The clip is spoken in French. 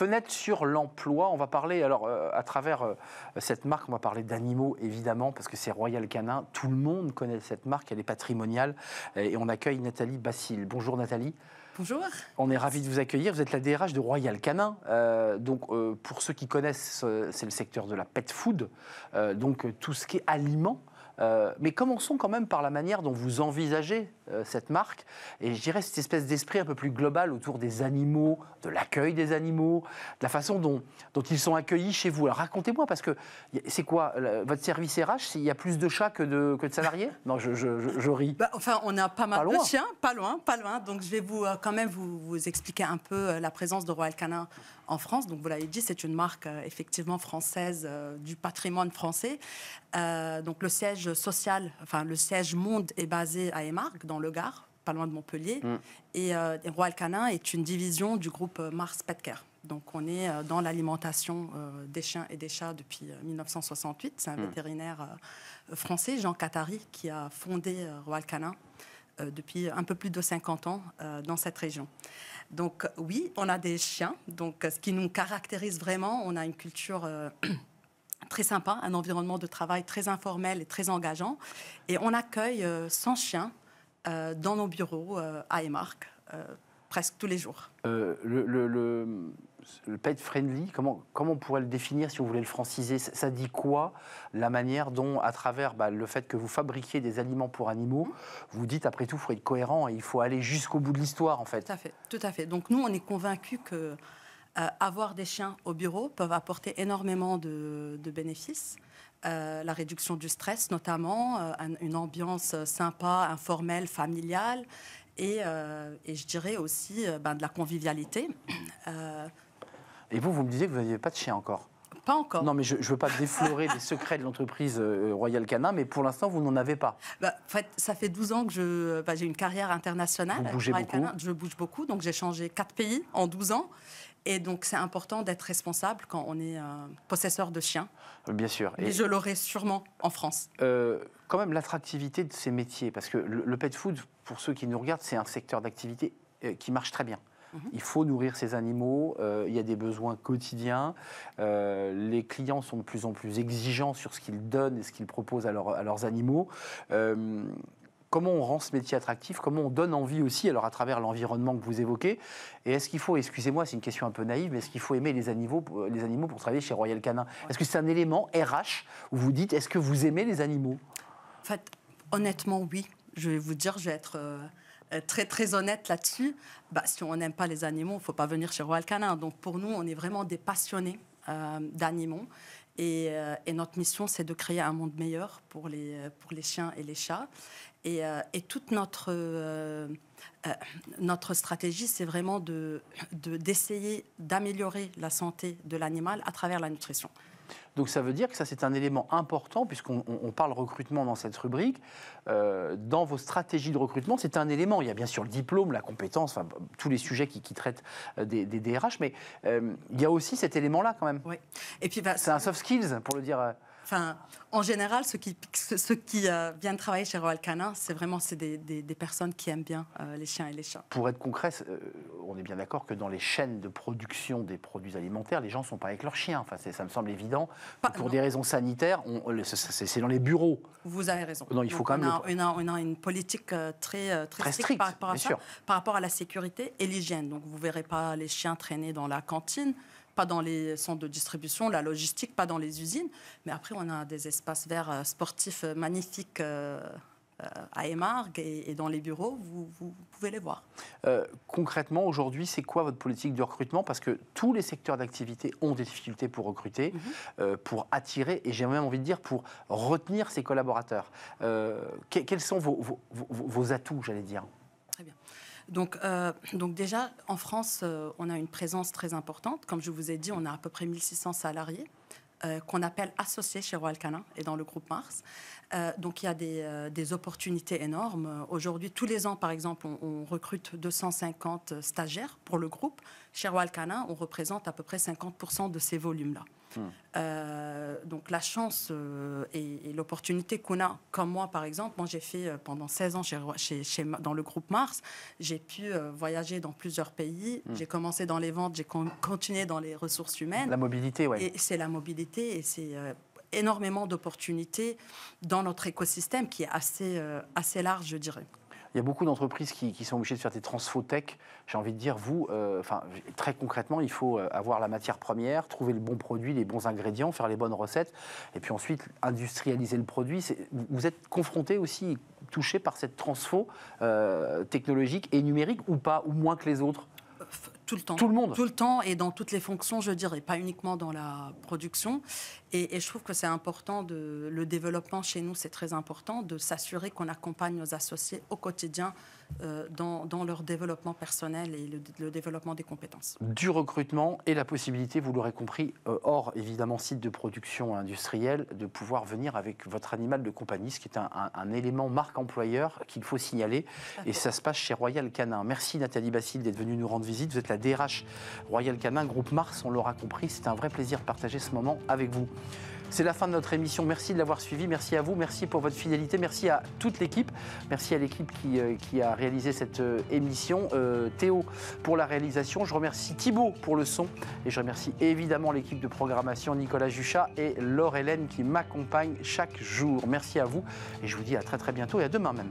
Fenêtre sur l'emploi, on va parler, alors euh, à travers euh, cette marque, on va parler d'animaux évidemment, parce que c'est Royal Canin, tout le monde connaît cette marque, elle est patrimoniale, euh, et on accueille Nathalie Bassil. Bonjour Nathalie. Bonjour. On est ravi de vous accueillir. Vous êtes la DRH de Royal Canin. donc, pour ceux qui connaissent, c'est le secteur de la pet food, donc tout ce qui est aliment. mais commençons quand même par la manière dont vous envisagez euh, cette marque. Et je dirais cette espèce d'esprit un peu plus global autour des animaux, de l'accueil des animaux, de la façon dont, dont ils sont accueillis chez vous. Alors racontez-moi, parce que c'est quoi votre service RH Il y a plus de chats que de, salariés Non, je, ris. Bah, enfin, on a pas mal de chiens, pas loin, pas loin. Donc je vais vous euh, quand même vous, vous expliquer un peu euh, la présence de Royal Canin en France. Donc vous l'avez dit, c'est une marque effectivement française du patrimoine français. donc le siège social, enfin le siège monde est basé à Émargues, dans le Gard, pas loin de Montpellier. Mm. Euh, et, Royal Canin est une division du groupe euh, Mars Petcare. Donc on est euh, dans l'alimentation des chiens et des chats depuis 1968. C'est un mm. vétérinaire français, Jean Catari, qui a fondé Royal Canin depuis un peu plus de 50 ans dans cette région. Donc oui, on a des chiens, donc ce qui nous caractérise vraiment, on a une culture très sympa, un environnement de travail très informel et très engageant, et on accueille 100 chiens euh, dans nos bureaux euh, à Emark euh, presque tous les jours. Le, pet friendly, comment, comment on pourrait le définir si vous voulez le franciser ça, dit quoi La manière dont, à travers bah, le fait que vous fabriquiez des aliments pour animaux, vous dites après tout, il faut être cohérent et il faut aller jusqu'au bout de l'histoire en fait. Tout à fait, tout à fait. Donc nous, on est convaincus que avoir des chiens au bureau peuvent apporter énormément de, de bénéfices. Euh, la réduction du stress notamment, euh, une ambiance sympa, informelle, familiale, et, euh, je dirais aussi ben, de la convivialité. Et vous, vous me disiez que vous n'aviez pas de chien encore pas encore. Non, mais je ne veux pas déflorer les secrets de l'entreprise Royal Canin, mais pour l'instant, vous n'en avez pas. Bah, en fait, ça fait 12 ans que bah, j'ai une carrière internationale. Vous bougez beaucoup. je bouge beaucoup, donc j'ai changé 4 pays en 12 ans. Et donc, c'est important d'être responsable quand on est un euh, possesseur de chiens. Euh, bien sûr. Et, je l'aurai sûrement en France. Euh, quand même, l'attractivité de ces métiers, parce que le, pet food, pour ceux qui nous regardent, c'est un secteur d'activité qui marche très bien. Mhm. Il faut nourrir ces animaux, il y a des besoins quotidiens, les clients sont de plus en plus exigeants sur ce qu'ils donnent et ce qu'ils proposent à, à, leurs animaux. Euh, comment on rend ce métier attractif, comment on donne envie aussi, alors à travers l'environnement que vous évoquez. Et est-ce qu'il faut, excusez-moi, c'est une question un peu naïve, mais est-ce qu'il faut aimer les animaux, pour travailler chez Royal Canin Est-ce que c'est un élément RH où vous dites, est-ce que vous aimez les animaux En fait, honnêtement, oui. Je vais vous dire, je vais être... Euh, euh, très très honnête là-dessus, bah, si on n'aime pas les animaux, il ne faut pas venir chez Royal Canin. Donc pour nous, on est vraiment des passionnés euh, d'animaux euh, et, notre mission, c'est de créer un monde meilleur pour les, euh, chiens et les chats. Et, euh, toute notre, stratégie, c'est vraiment d'essayer d'améliorer la santé de l'animal à travers la nutrition. Donc ça veut dire que ça, c'est un élément important, puisqu'on parle recrutement dans cette rubrique. Euh, dans vos stratégies de recrutement, c'est un élément. Il y a bien sûr le diplôme, la compétence, enfin, tous les sujets qui, traitent euh, des, des DRH, mais euh, il y a aussi cet élément-là quand même. Oui. Et puis, bah, c'est un soft skills, pour le dire en général, ceux qui, qui euh, viennent travailler chez Royal Canin, c'est vraiment c'est des, personnes qui aiment bien euh, les chiens et les chats. Pour être concret, euh, on est bien d'accord que dans les chaînes de production des produits alimentaires, les gens ne sont pas avec leurs chiens. Enfin, ça me semble évident. pour des raisons sanitaires, c'est dans les bureaux. Vous avez raison. Non, il faut quand même. On a, une politique très, stricte, par, rapport à la sécurité et l'hygiène. Donc, vous ne verrez pas les chiens traîner dans la cantine pas dans les centres de distribution, la logistique, pas dans les usines. Mais après, on a des espaces verts euh, sportifs euh, magnifiques euh, à Emargues et, dans les bureaux, vous, pouvez les voir. concrètement, aujourd'hui, c'est quoi votre politique de recrutement Parce que tous les secteurs d'activité ont des difficultés pour recruter, mhm. pour attirer, et j'ai même envie de dire pour retenir ses collaborateurs. quels sont vos, vos atouts, j'allais dire donc, euh, donc déjà, en France, euh, on a une présence très importante. Comme je vous ai dit, on a à peu près 1600 salariés. Euh, qu'on appelle associés chez Royal Canin et dans le groupe Mars. donc il y a des, opportunités énormes. Aujourd'hui, tous les ans, par exemple, on, on, recrute 250 stagiaires pour le groupe. Chez Royal Canin, on représente à peu près 50% de ces volumes-là. Hmm. Euh, donc la chance euh, et, l'opportunité qu'on a, comme moi par exemple, moi j'ai fait euh, pendant 16 ans chez, chez, dans le groupe Mars, j'ai pu voyager dans plusieurs pays, hmm. j'ai commencé dans les ventes, j'ai continué dans les ressources humaines. La mobilité, oui. Et c'est la mobilité et c'est énormément d'opportunités dans notre écosystème qui est assez, assez large, je dirais. Il y a beaucoup d'entreprises qui, sont obligées de faire des transfo tech. J'ai envie de dire, vous, euh, très concrètement, il faut euh, avoir la matière première, trouver le bon produit, les bons ingrédients, faire les bonnes recettes, et puis ensuite industrialiser le produit. Vous êtes confronté aussi, touché par cette transfo euh, technologique et numérique ou pas, ou moins que les autres tout le temps. Tout le monde. Tout le temps et dans toutes les fonctions, je dirais, pas uniquement dans la production. Et, je trouve que c'est important, de, le développement chez nous, c'est très important de s'assurer qu'on accompagne nos associés au quotidien euh, dans, leur développement personnel et le, développement des compétences. Du recrutement et la possibilité, vous l'aurez compris, euh, hors évidemment site de production industrielle, de pouvoir venir avec votre animal de compagnie, ce qui est un, un élément marque employeur qu'il faut signaler. Et ça se passe chez Royal Canin. Merci Nathalie Bassil d'être venue nous rendre visite. Vous êtes la DRH Royal Canin, groupe Mars, on l'aura compris. C'est un vrai plaisir de partager ce moment avec vous. C'est la fin de notre émission. Merci de l'avoir suivi. Merci à vous. Merci pour votre fidélité. Merci à toute l'équipe. Merci à l'équipe qui, euh, a réalisé cette euh, émission. Euh, Théo pour la réalisation. Je remercie Thibaut pour le son. Et je remercie évidemment l'équipe de programmation Nicolas Juchat et Laure Hélène qui m'accompagnent chaque jour. Merci à vous. Et je vous dis à très très bientôt et à demain même.